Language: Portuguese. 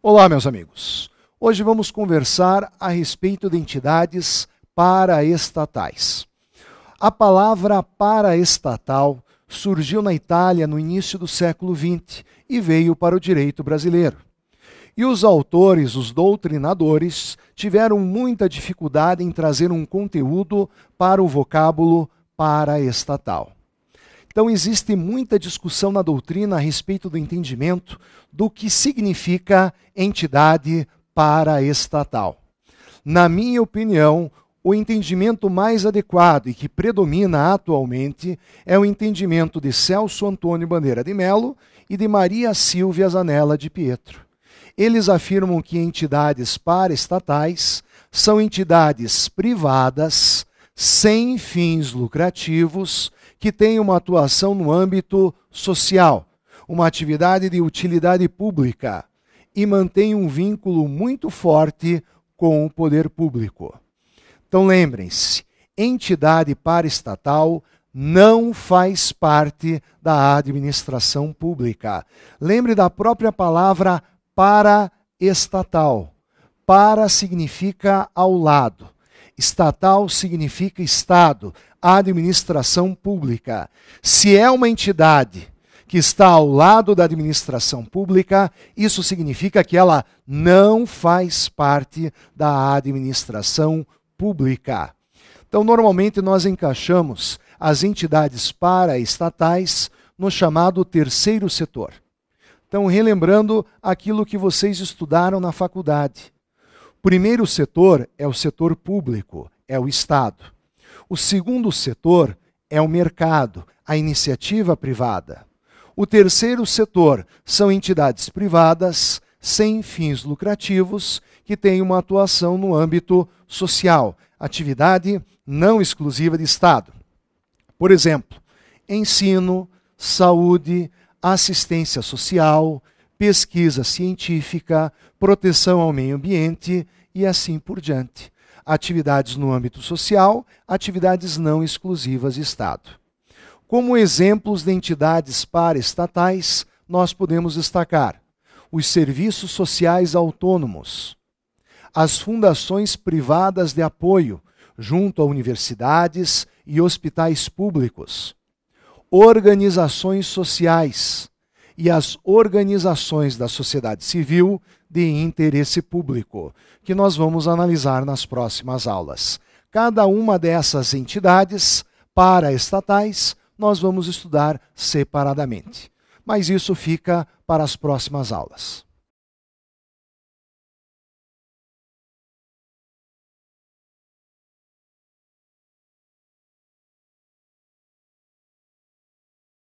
Olá, meus amigos. Hoje vamos conversar a respeito de entidades paraestatais. A palavra paraestatal surgiu na Itália no início do século XX e veio para o direito brasileiro. E os autores, os doutrinadores, tiveram muita dificuldade em trazer um conteúdo para o vocábulo paraestatal. Então existe muita discussão na doutrina a respeito do entendimento do que significa entidade paraestatal. Na minha opinião, o entendimento mais adequado e que predomina atualmente é o entendimento de Celso Antônio Bandeira de Melo e de Maria Silvia Zanella de Pietro. Eles afirmam que entidades paraestatais são entidades privadas sem fins lucrativos que tem uma atuação no âmbito social, uma atividade de utilidade pública e mantém um vínculo muito forte com o poder público. Então lembrem-se, entidade paraestatal não faz parte da administração pública. Lembre da própria palavra paraestatal. Para significa ao lado. Estatal significa Estado, administração pública. Se é uma entidade que está ao lado da administração pública, isso significa que ela não faz parte da administração pública. Então, normalmente, nós encaixamos as entidades paraestatais no chamado terceiro setor. Então, relembrando aquilo que vocês estudaram na faculdade primeiro setor é o setor público, é o Estado. O segundo setor é o mercado, a iniciativa privada. O terceiro setor são entidades privadas sem fins lucrativos que têm uma atuação no âmbito social, atividade não exclusiva de Estado. Por exemplo, ensino, saúde, assistência social, pesquisa científica, proteção ao meio ambiente e assim por diante. Atividades no âmbito social, atividades não exclusivas de Estado. Como exemplos de entidades para-estatais, nós podemos destacar os serviços sociais autônomos, as fundações privadas de apoio, junto a universidades e hospitais públicos, organizações sociais, e as organizações da sociedade civil de interesse público, que nós vamos analisar nas próximas aulas. Cada uma dessas entidades para estatais, nós vamos estudar separadamente. Mas isso fica para as próximas aulas.